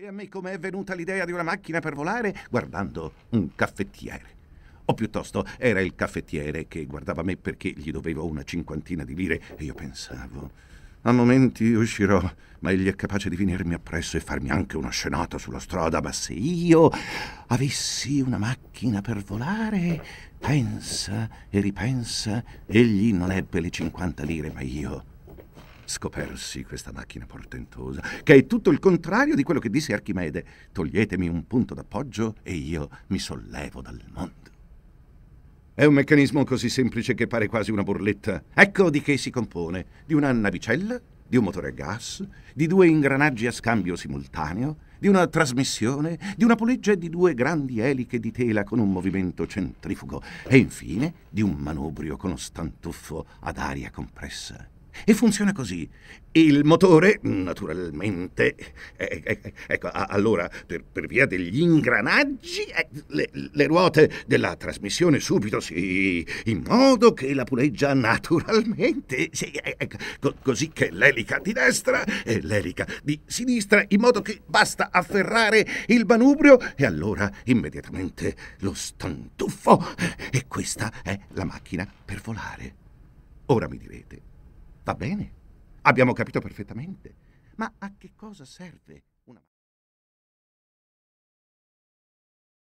E a me come è venuta l'idea di una macchina per volare? Guardando un caffettiere. O piuttosto era il caffettiere che guardava me perché gli dovevo una cinquantina di lire e io pensavo, a momenti uscirò, ma egli è capace di venirmi appresso e farmi anche una scenata sulla strada, ma se io avessi una macchina per volare, pensa e ripensa, egli non ebbe le cinquanta lire, ma io scopersi questa macchina portentosa, che è tutto il contrario di quello che disse Archimede. Toglietemi un punto d'appoggio e io mi sollevo dal mondo. È un meccanismo così semplice che pare quasi una burletta. Ecco di che si compone. Di una navicella, di un motore a gas, di due ingranaggi a scambio simultaneo, di una trasmissione, di una poleggia e di due grandi eliche di tela con un movimento centrifugo e infine di un manubrio con uno stantuffo ad aria compressa. E funziona così. Il motore, naturalmente, eh, ecco, allora, per, per, via degli ingranaggi, eh, le, le, ruote della trasmissione subito si... Sì, in modo che la puleggia naturalmente, sì, eh, ecco, co- così che l'elica di destra e l'elica di sinistra, in modo che basta afferrare il manubrio e allora immediatamente lo stantuffo. E questa è la macchina per volare. Ora mi direte, Va bene, abbiamo capito perfettamente. Ma a che cosa serve una...